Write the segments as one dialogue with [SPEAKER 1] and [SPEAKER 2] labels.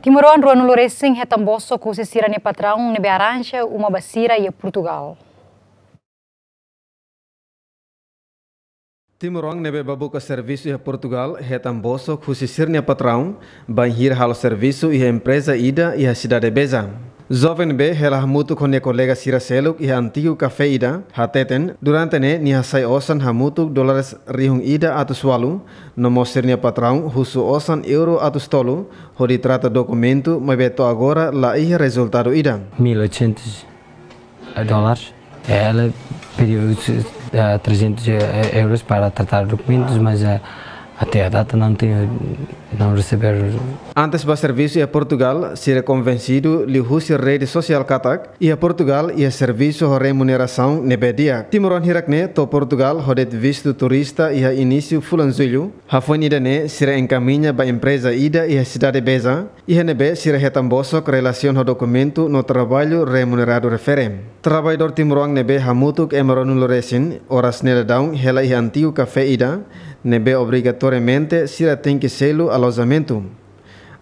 [SPEAKER 1] Timoruan ruan Lurecing retamboso com se sirane patrão nebe aranja uma basira e Portugal.
[SPEAKER 2] Timorong nebe ke serviço e Portugal retamboso com se sirne patrão banhir halo serviço e empresa ida e a cidade beza. Jovem B helah com konia colega Sira Seluk e antigo café ida hateten durante ne ni hasai osan hamutu dólares rihung ida No walu nomosirnia patrão husu osan euro atus tolu hori trata documento mas beto agora la ia resultado ida
[SPEAKER 1] 1800 eh, dólares eh, ela pediu 300 eh, euros para tratar documentos mas uh, até a data não, tinha, não receberam.
[SPEAKER 2] Antes do serviço a Portugal, ser convencido lhe a rede social Katak e a Portugal e a serviço de remuneração nebedia. Timoron Hirakne to Portugal rodet visto turista e a início fulanzulho. Rafonidane será encaminha para a empresa Ida e a cidade Beza e a nebe será retamboso com relação ao documento no trabalho remunerado referem. Trabalhador Timoron nebe hamutuk emaronu loresin horas down, hela e antigo café Ida nebe obrigatório obrigatoriamente sira tem selu selo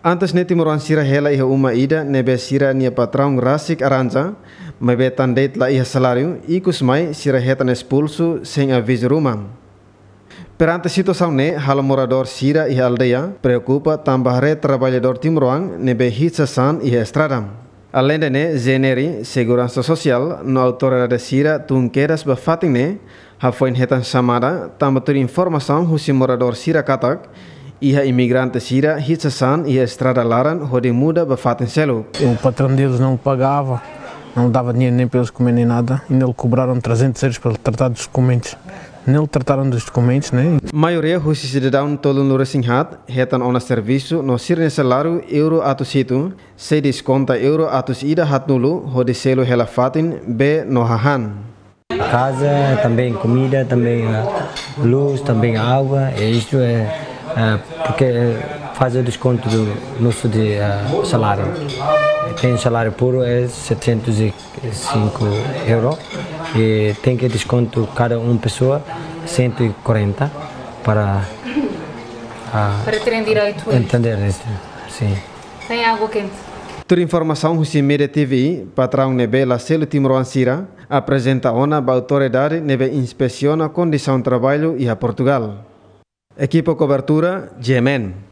[SPEAKER 2] Antas Antes ne sira hela iha uma ida nebe sira nia patraung rasik aranja, mebe tandeit la iha salário e cusmai sira hetan expulso sem aviso rumam. Perante situação ne, hala morador sira iha aldeia preocupa re trabalhador timoruang nebe hitsasan iha estradam. Além ne, generi seguransa social no autoridade sira tungkeras bafating ne, Hafoin hetan samada tamatur informação husi morador sira katak Ia imigrante sira
[SPEAKER 3] hitsasan ia estrada laran hodi muda bafatem selo. O patrão deles não pagava, não dava dinheiro nem para eles comer nem nada. E nele cobraram 300 euros para tratar dos documentos. Nele trataram dos documentos, né?
[SPEAKER 2] Maioria husi cidadão tolo no resinghat, hetan ona serviço, no sirne salário euro atus hitu, se desconta euro atus ida hat nulu, rode selo hela fatin, be no hahan
[SPEAKER 1] casa, também comida, também ah, luz, também água. E isto é, é porque faz o desconto do nosso de, uh, salário. Tem salário puro é 705 euros e tem que desconto cada uma pessoa
[SPEAKER 2] 140 para uh, para terem direito a entender isso. Sim.
[SPEAKER 1] Tem água quente.
[SPEAKER 2] Tur informação husi media TV, patrão nebe la selo Timroan Sira, apresenta ona ba autoridade nebe inspeciona condição trabalho e a Portugal. Equipo cobertura, Gemen.